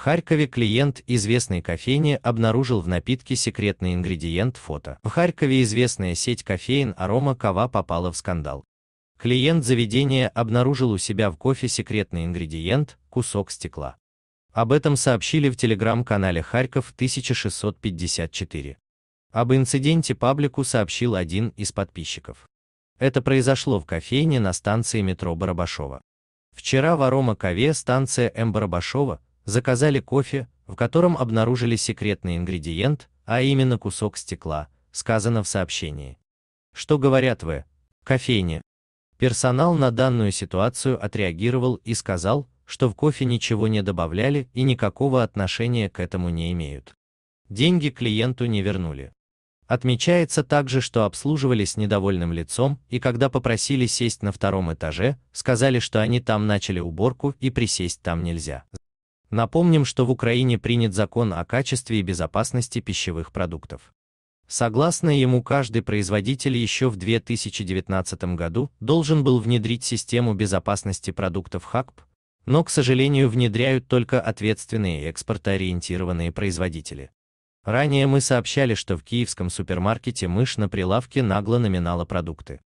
Харькове клиент известной кофейни обнаружил в напитке секретный ингредиент фото. В Харькове известная сеть кофеин «Арома Кава попала в скандал. Клиент заведения обнаружил у себя в кофе секретный ингредиент – кусок стекла. Об этом сообщили в телеграм-канале Харьков 1654. Об инциденте паблику сообщил один из подписчиков. Это произошло в кофейне на станции метро Барабашова. Вчера в Арома Кове станция М. Барабашова заказали кофе, в котором обнаружили секретный ингредиент, а именно кусок стекла, сказано в сообщении. Что говорят вы? Кофейне. Персонал на данную ситуацию отреагировал и сказал, что в кофе ничего не добавляли и никакого отношения к этому не имеют. Деньги клиенту не вернули. Отмечается также, что обслуживались с недовольным лицом и когда попросили сесть на втором этаже, сказали, что они там начали уборку и присесть там нельзя. Напомним, что в Украине принят закон о качестве и безопасности пищевых продуктов. Согласно ему, каждый производитель еще в 2019 году должен был внедрить систему безопасности продуктов ХАКП, но, к сожалению, внедряют только ответственные экспортоориентированные производители. Ранее мы сообщали, что в киевском супермаркете мышь на прилавке нагло номинала продукты.